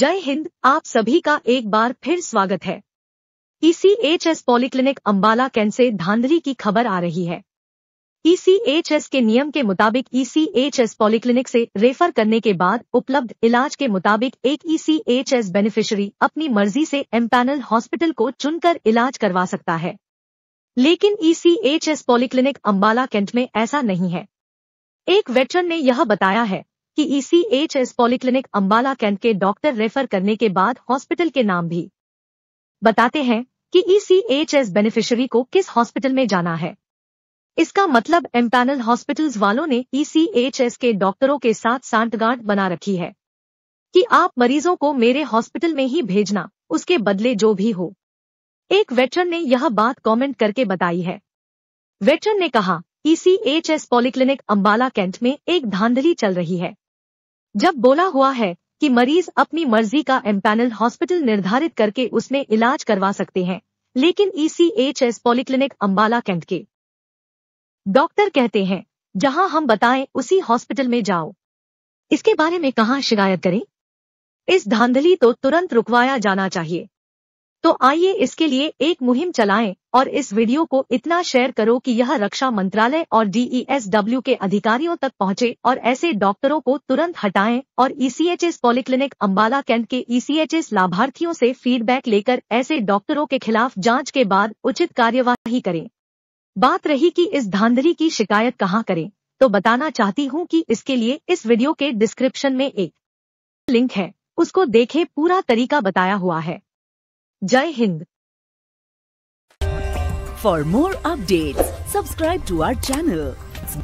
जय हिंद आप सभी का एक बार फिर स्वागत है ईसीएचएस e पॉलिक्लिनिक अंबाला कैंसे धांधली की खबर आ रही है ईसीएचएस e के नियम के मुताबिक ईसीएचएस e पॉलिक्लिनिक से रेफर करने के बाद उपलब्ध इलाज के मुताबिक एक ईसीएचएस बेनिफिशियरी अपनी मर्जी से एम्पैनल हॉस्पिटल को चुनकर इलाज करवा सकता है लेकिन ईसीएचएस पॉलिक्लिनिक अंबाला कैंट में ऐसा नहीं है एक वेटरन ने यह बताया है कि ECHS e polyclinic Ambala cantt के डॉक्टर रेफर करने के बाद हॉस्पिटल के नाम भी बताते हैं कि ईसीएचएस e बेनिफिशियरी को किस हॉस्पिटल में जाना है इसका मतलब एम्पैनल हॉस्पिटल्स वालों ने ईसीएचएस e के डॉक्टरों के साथ सांठगांठ बना रखी है कि आप मरीजों को मेरे हॉस्पिटल में ही भेजना उसके बदले जो भी हो एक वेटरन ने यह बात कमेंट करके बताई है वेटरन ने कहा ईसीएचएस पॉलिक्लिनिक अंबाला कैंट में एक धांधली चल रही है जब बोला हुआ है कि मरीज अपनी मर्जी का एम्पैनल हॉस्पिटल निर्धारित करके उसमें इलाज करवा सकते हैं लेकिन ECHS e polyclinic Ambala cantt के डॉक्टर कहते हैं जहां हम बताएं उसी हॉस्पिटल में जाओ इसके बारे में कहां शिकायत करें इस धांधली तो तुरंत रुकवाया जाना चाहिए तो आइए इसके लिए एक मुहिम चलाएं और इस वीडियो को इतना शेयर करो कि यह रक्षा मंत्रालय और डीईएसडब्ल्यू e के अधिकारियों तक पहुंचे और ऐसे डॉक्टरों को तुरंत हटाएं और ECHS e polyclinic Ambala cantt के ईसीएचएस e लाभार्थियों से फीडबैक लेकर ऐसे डॉक्टरों के खिलाफ जांच के बाद उचित कार्यवाही करें बात रही कि इस धांधली की शिकायत कहाँ करें तो बताना चाहती हूँ की इसके लिए इस वीडियो के डिस्क्रिप्शन में एक लिंक है उसको देखे पूरा तरीका बताया हुआ है Jai Hind. For more updates, subscribe to our channel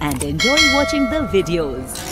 and enjoy watching the videos.